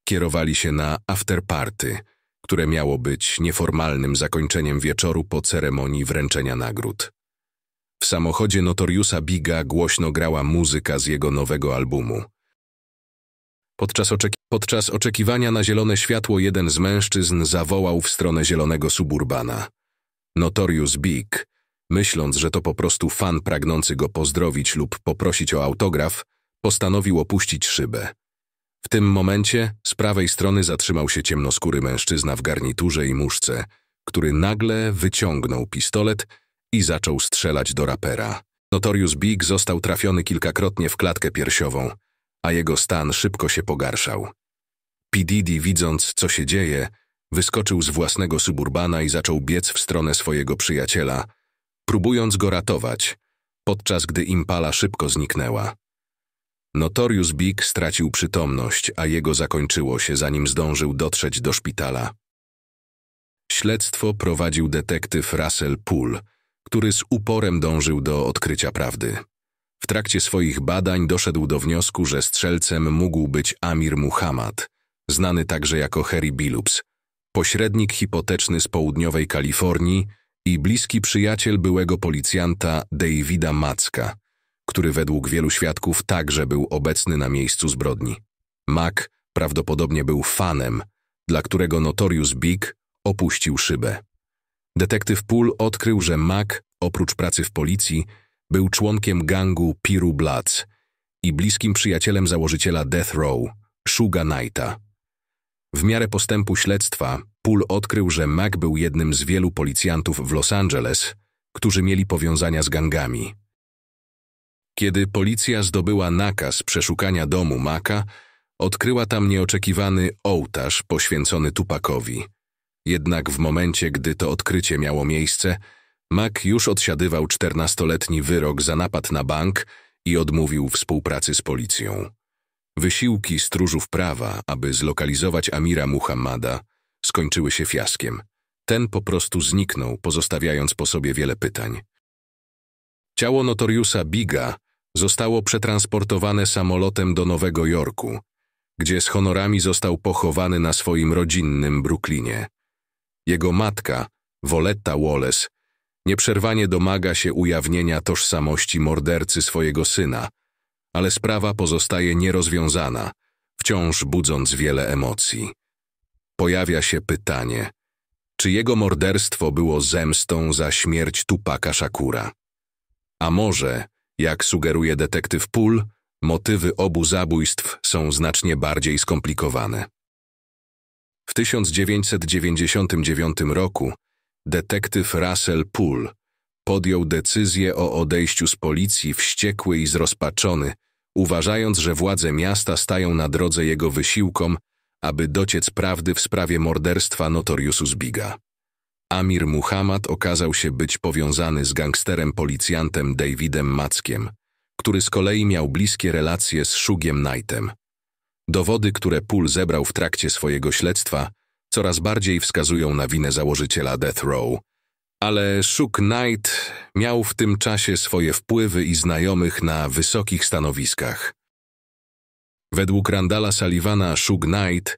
Kierowali się na afterparty, które miało być nieformalnym zakończeniem wieczoru po ceremonii wręczenia nagród. W samochodzie Notoriusa Biga głośno grała muzyka z jego nowego albumu. Podczas, oczeki podczas oczekiwania na zielone światło jeden z mężczyzn zawołał w stronę zielonego suburbana. Notorius Big, myśląc, że to po prostu fan pragnący go pozdrowić lub poprosić o autograf, postanowił opuścić szybę. W tym momencie z prawej strony zatrzymał się ciemnoskóry mężczyzna w garniturze i muszce, który nagle wyciągnął pistolet i zaczął strzelać do rapera. Notorius Big został trafiony kilkakrotnie w klatkę piersiową, a jego stan szybko się pogarszał. P. Diddy, widząc, co się dzieje, wyskoczył z własnego suburbana i zaczął biec w stronę swojego przyjaciela, próbując go ratować, podczas gdy Impala szybko zniknęła. Notorius Big stracił przytomność, a jego zakończyło się, zanim zdążył dotrzeć do szpitala. Śledztwo prowadził detektyw Russell Poole, który z uporem dążył do odkrycia prawdy. W trakcie swoich badań doszedł do wniosku, że strzelcem mógł być Amir Muhammad, znany także jako Harry Billups, pośrednik hipoteczny z południowej Kalifornii i bliski przyjaciel byłego policjanta Davida Macka, który według wielu świadków także był obecny na miejscu zbrodni. Mac prawdopodobnie był fanem, dla którego Notorius Big opuścił szybę. Detektyw Pool odkrył, że Mac, oprócz pracy w policji, był członkiem gangu Piru Bloods i bliskim przyjacielem założyciela Death Row, Shuga Knighta. W miarę postępu śledztwa Pool odkrył, że Mac był jednym z wielu policjantów w Los Angeles, którzy mieli powiązania z gangami. Kiedy policja zdobyła nakaz przeszukania domu Maca, odkryła tam nieoczekiwany ołtarz poświęcony Tupakowi – jednak w momencie, gdy to odkrycie miało miejsce, Mac już odsiadywał czternastoletni wyrok za napad na bank i odmówił współpracy z policją. Wysiłki stróżów prawa, aby zlokalizować Amira Muhammada, skończyły się fiaskiem. Ten po prostu zniknął, pozostawiając po sobie wiele pytań. Ciało notoriusa Biga zostało przetransportowane samolotem do Nowego Jorku, gdzie z honorami został pochowany na swoim rodzinnym Brooklynie. Jego matka, Woletta Wallace, nieprzerwanie domaga się ujawnienia tożsamości mordercy swojego syna, ale sprawa pozostaje nierozwiązana, wciąż budząc wiele emocji. Pojawia się pytanie, czy jego morderstwo było zemstą za śmierć Tupaka Shakura? A może, jak sugeruje detektyw Poole, motywy obu zabójstw są znacznie bardziej skomplikowane. W 1999 roku detektyw Russell Poole podjął decyzję o odejściu z policji wściekły i zrozpaczony, uważając, że władze miasta stają na drodze jego wysiłkom, aby dociec prawdy w sprawie morderstwa Notoriusu Zbiga. Amir Muhammad okazał się być powiązany z gangsterem policjantem Davidem Mackiem, który z kolei miał bliskie relacje z Szugiem Knightem. Dowody, które PUL zebrał w trakcie swojego śledztwa, coraz bardziej wskazują na winę założyciela Death Row. Ale Shook Knight miał w tym czasie swoje wpływy i znajomych na wysokich stanowiskach. Według Randala Sullivana Shook Knight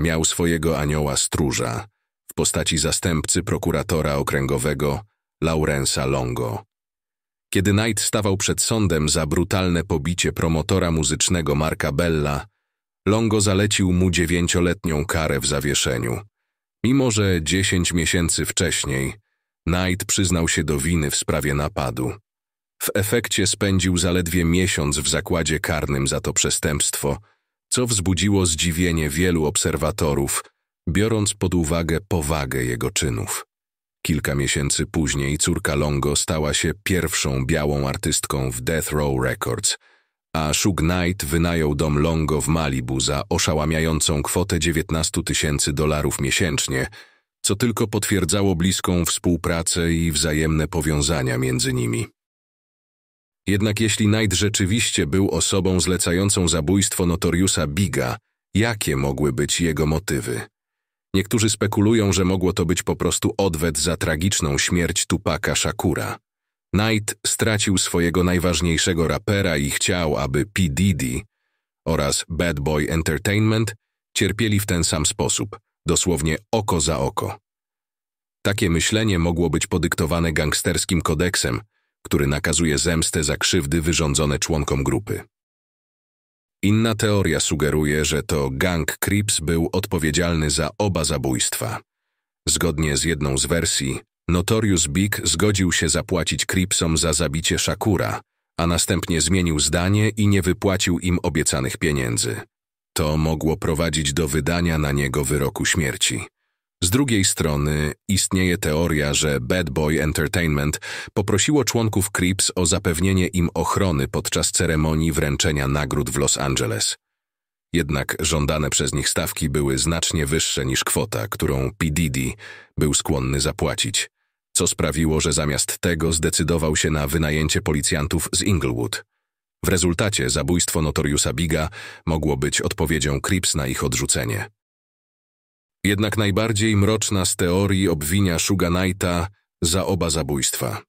miał swojego anioła stróża w postaci zastępcy prokuratora okręgowego Laurensa Longo. Kiedy Knight stawał przed sądem za brutalne pobicie promotora muzycznego Marka Bella, Longo zalecił mu dziewięcioletnią karę w zawieszeniu. Mimo, że dziesięć miesięcy wcześniej Knight przyznał się do winy w sprawie napadu. W efekcie spędził zaledwie miesiąc w zakładzie karnym za to przestępstwo, co wzbudziło zdziwienie wielu obserwatorów, biorąc pod uwagę powagę jego czynów. Kilka miesięcy później córka Longo stała się pierwszą białą artystką w Death Row Records – a Shug Knight wynajął dom Longo w Malibu za oszałamiającą kwotę 19 tysięcy dolarów miesięcznie, co tylko potwierdzało bliską współpracę i wzajemne powiązania między nimi. Jednak jeśli Knight rzeczywiście był osobą zlecającą zabójstwo Notoriusa Biga, jakie mogły być jego motywy? Niektórzy spekulują, że mogło to być po prostu odwet za tragiczną śmierć Tupaka Shakura. Knight stracił swojego najważniejszego rapera i chciał, aby P. Diddy oraz Bad Boy Entertainment cierpieli w ten sam sposób, dosłownie oko za oko. Takie myślenie mogło być podyktowane gangsterskim kodeksem, który nakazuje zemstę za krzywdy wyrządzone członkom grupy. Inna teoria sugeruje, że to gang Crips był odpowiedzialny za oba zabójstwa. Zgodnie z jedną z wersji, Notorious Big zgodził się zapłacić Cripsom za zabicie Shakura, a następnie zmienił zdanie i nie wypłacił im obiecanych pieniędzy. To mogło prowadzić do wydania na niego wyroku śmierci. Z drugiej strony istnieje teoria, że Bad Boy Entertainment poprosiło członków Crips o zapewnienie im ochrony podczas ceremonii wręczenia nagród w Los Angeles. Jednak żądane przez nich stawki były znacznie wyższe niż kwota, którą P. Diddy był skłonny zapłacić co sprawiło, że zamiast tego zdecydował się na wynajęcie policjantów z Inglewood. W rezultacie zabójstwo Notoriusa Biga mogło być odpowiedzią Crips na ich odrzucenie. Jednak najbardziej mroczna z teorii obwinia Shuganajta za oba zabójstwa.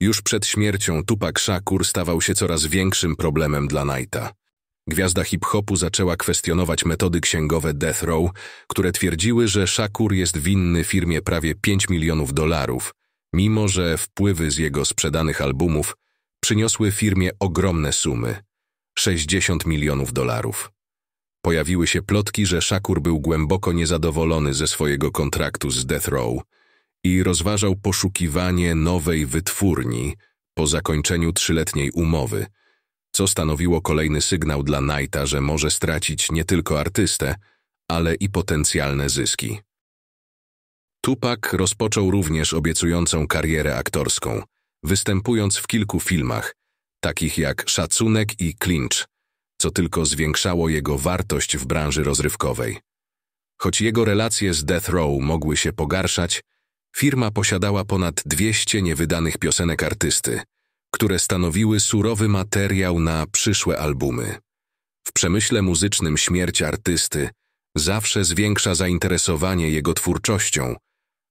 Już przed śmiercią Tupac Shakur stawał się coraz większym problemem dla Knighta. Gwiazda hip-hopu zaczęła kwestionować metody księgowe Death Row, które twierdziły, że Shakur jest winny firmie prawie 5 milionów dolarów, mimo że wpływy z jego sprzedanych albumów przyniosły firmie ogromne sumy 60 milionów dolarów. Pojawiły się plotki, że Shakur był głęboko niezadowolony ze swojego kontraktu z Death Row i rozważał poszukiwanie nowej wytwórni po zakończeniu trzyletniej umowy – co stanowiło kolejny sygnał dla Knighta, że może stracić nie tylko artystę, ale i potencjalne zyski. Tupac rozpoczął również obiecującą karierę aktorską, występując w kilku filmach, takich jak Szacunek i Clinch, co tylko zwiększało jego wartość w branży rozrywkowej. Choć jego relacje z Death Row mogły się pogarszać, firma posiadała ponad 200 niewydanych piosenek artysty – które stanowiły surowy materiał na przyszłe albumy. W przemyśle muzycznym śmierć artysty zawsze zwiększa zainteresowanie jego twórczością,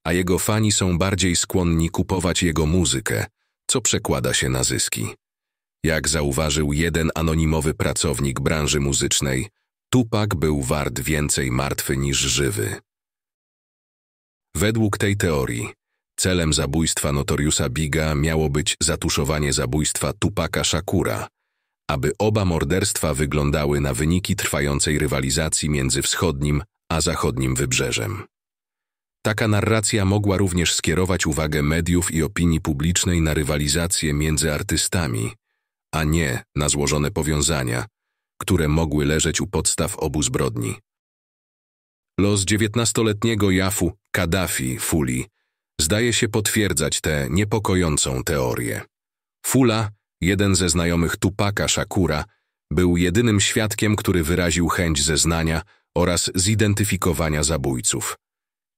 a jego fani są bardziej skłonni kupować jego muzykę, co przekłada się na zyski. Jak zauważył jeden anonimowy pracownik branży muzycznej, Tupac był wart więcej martwy niż żywy. Według tej teorii, Celem zabójstwa Notoriusa Biga miało być zatuszowanie zabójstwa Tupaka Shakura, aby oba morderstwa wyglądały na wyniki trwającej rywalizacji między wschodnim a zachodnim wybrzeżem. Taka narracja mogła również skierować uwagę mediów i opinii publicznej na rywalizację między artystami, a nie na złożone powiązania, które mogły leżeć u podstaw obu zbrodni. Los dziewiętnastoletniego Jafu Kaddafi Fuli zdaje się potwierdzać tę niepokojącą teorię. Fula, jeden ze znajomych Tupaka Shakura, był jedynym świadkiem, który wyraził chęć zeznania oraz zidentyfikowania zabójców.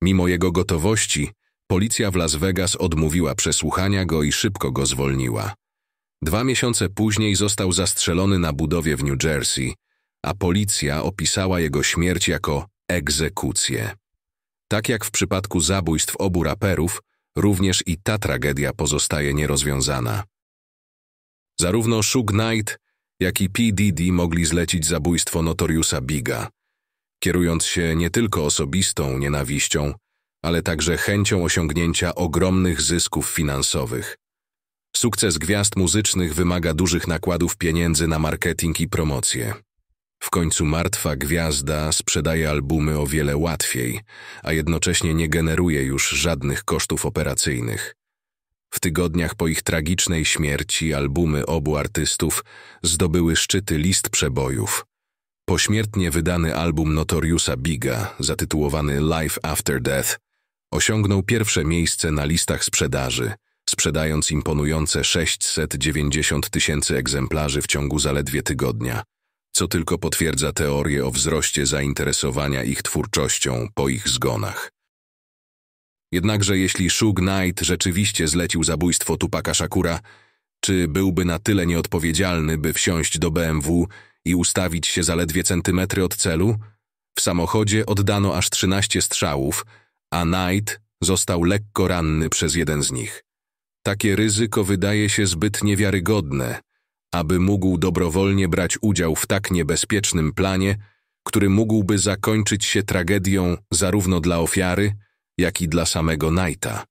Mimo jego gotowości, policja w Las Vegas odmówiła przesłuchania go i szybko go zwolniła. Dwa miesiące później został zastrzelony na budowie w New Jersey, a policja opisała jego śmierć jako egzekucję. Tak jak w przypadku zabójstw obu raperów, również i ta tragedia pozostaje nierozwiązana. Zarówno Shug Knight, jak i P. Diddy mogli zlecić zabójstwo Notoriusa Biga, kierując się nie tylko osobistą nienawiścią, ale także chęcią osiągnięcia ogromnych zysków finansowych. Sukces gwiazd muzycznych wymaga dużych nakładów pieniędzy na marketing i promocję. W końcu martwa gwiazda sprzedaje albumy o wiele łatwiej, a jednocześnie nie generuje już żadnych kosztów operacyjnych. W tygodniach po ich tragicznej śmierci albumy obu artystów zdobyły szczyty list przebojów. Pośmiertnie wydany album Notoriusa Biga, zatytułowany Life After Death, osiągnął pierwsze miejsce na listach sprzedaży, sprzedając imponujące 690 tysięcy egzemplarzy w ciągu zaledwie tygodnia co tylko potwierdza teorię o wzroście zainteresowania ich twórczością po ich zgonach. Jednakże jeśli Shug Knight rzeczywiście zlecił zabójstwo Tupaka Shakura, czy byłby na tyle nieodpowiedzialny, by wsiąść do BMW i ustawić się zaledwie centymetry od celu? W samochodzie oddano aż 13 strzałów, a Knight został lekko ranny przez jeden z nich. Takie ryzyko wydaje się zbyt niewiarygodne, aby mógł dobrowolnie brać udział w tak niebezpiecznym planie, który mógłby zakończyć się tragedią zarówno dla ofiary, jak i dla samego Knighta.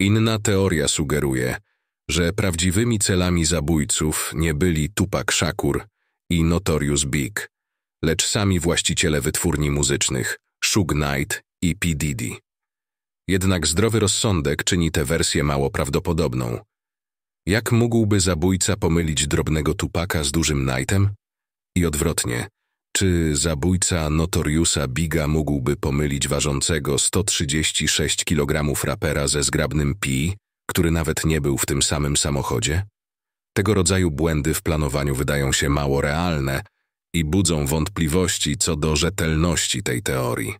Inna teoria sugeruje, że prawdziwymi celami zabójców nie byli Tupac Shakur i Notorious Big, lecz sami właściciele wytwórni muzycznych Shug Knight i P. Diddy. Jednak zdrowy rozsądek czyni tę wersję mało prawdopodobną – jak mógłby zabójca pomylić drobnego tupaka z dużym Knightem? I odwrotnie, czy zabójca Notoriusa Biga mógłby pomylić ważącego 136 kg rapera ze zgrabnym Pi, który nawet nie był w tym samym samochodzie? Tego rodzaju błędy w planowaniu wydają się mało realne i budzą wątpliwości co do rzetelności tej teorii.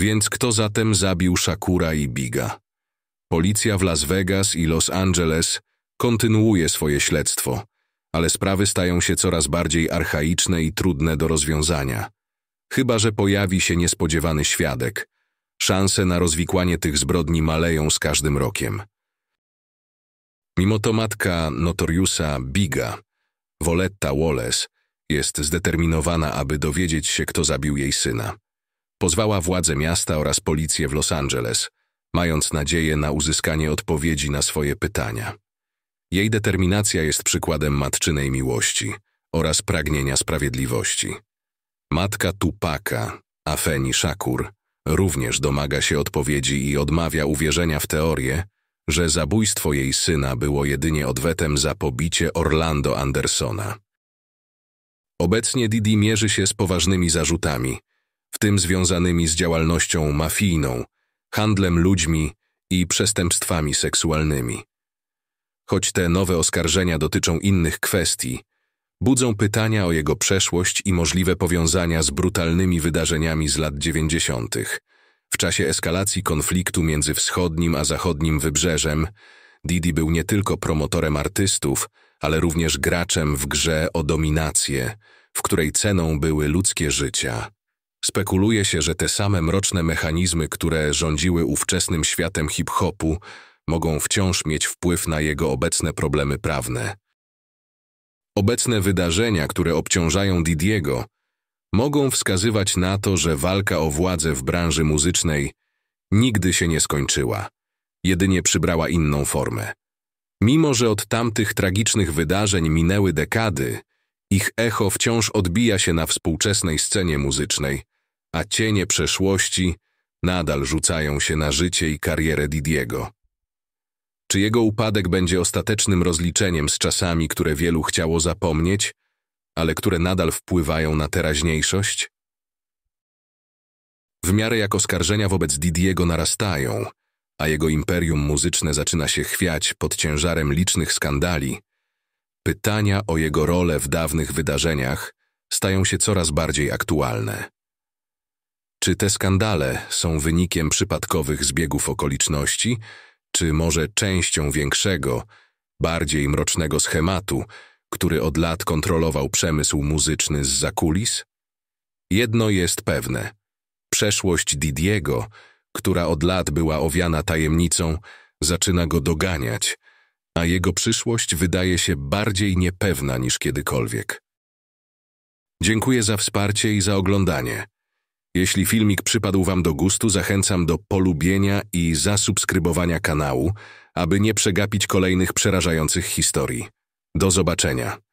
Więc kto zatem zabił Shakura i Biga? Policja w Las Vegas i Los Angeles kontynuuje swoje śledztwo, ale sprawy stają się coraz bardziej archaiczne i trudne do rozwiązania. Chyba, że pojawi się niespodziewany świadek. Szanse na rozwikłanie tych zbrodni maleją z każdym rokiem. Mimo to matka notoriusa Biga, Woletta Wallace, jest zdeterminowana, aby dowiedzieć się, kto zabił jej syna. Pozwała władze miasta oraz policję w Los Angeles – mając nadzieję na uzyskanie odpowiedzi na swoje pytania. Jej determinacja jest przykładem matczynej miłości oraz pragnienia sprawiedliwości. Matka Tupaka, Afeni Shakur, również domaga się odpowiedzi i odmawia uwierzenia w teorię, że zabójstwo jej syna było jedynie odwetem za pobicie Orlando Andersona. Obecnie Didi mierzy się z poważnymi zarzutami, w tym związanymi z działalnością mafijną, handlem ludźmi i przestępstwami seksualnymi. Choć te nowe oskarżenia dotyczą innych kwestii, budzą pytania o jego przeszłość i możliwe powiązania z brutalnymi wydarzeniami z lat 90. W czasie eskalacji konfliktu między wschodnim a zachodnim wybrzeżem Didi był nie tylko promotorem artystów, ale również graczem w grze o dominację, w której ceną były ludzkie życia. Spekuluje się, że te same mroczne mechanizmy, które rządziły ówczesnym światem hip-hopu, mogą wciąż mieć wpływ na jego obecne problemy prawne. Obecne wydarzenia, które obciążają Didiego, mogą wskazywać na to, że walka o władzę w branży muzycznej nigdy się nie skończyła, jedynie przybrała inną formę. Mimo, że od tamtych tragicznych wydarzeń minęły dekady, ich echo wciąż odbija się na współczesnej scenie muzycznej, a cienie przeszłości nadal rzucają się na życie i karierę Didiego. Czy jego upadek będzie ostatecznym rozliczeniem z czasami, które wielu chciało zapomnieć, ale które nadal wpływają na teraźniejszość? W miarę jak oskarżenia wobec Didiego narastają, a jego imperium muzyczne zaczyna się chwiać pod ciężarem licznych skandali, Pytania o jego rolę w dawnych wydarzeniach stają się coraz bardziej aktualne. Czy te skandale są wynikiem przypadkowych zbiegów okoliczności, czy może częścią większego, bardziej mrocznego schematu, który od lat kontrolował przemysł muzyczny z zakulis? Jedno jest pewne. Przeszłość Didiego, która od lat była owiana tajemnicą, zaczyna go doganiać – a jego przyszłość wydaje się bardziej niepewna niż kiedykolwiek. Dziękuję za wsparcie i za oglądanie. Jeśli filmik przypadł Wam do gustu, zachęcam do polubienia i zasubskrybowania kanału, aby nie przegapić kolejnych przerażających historii. Do zobaczenia.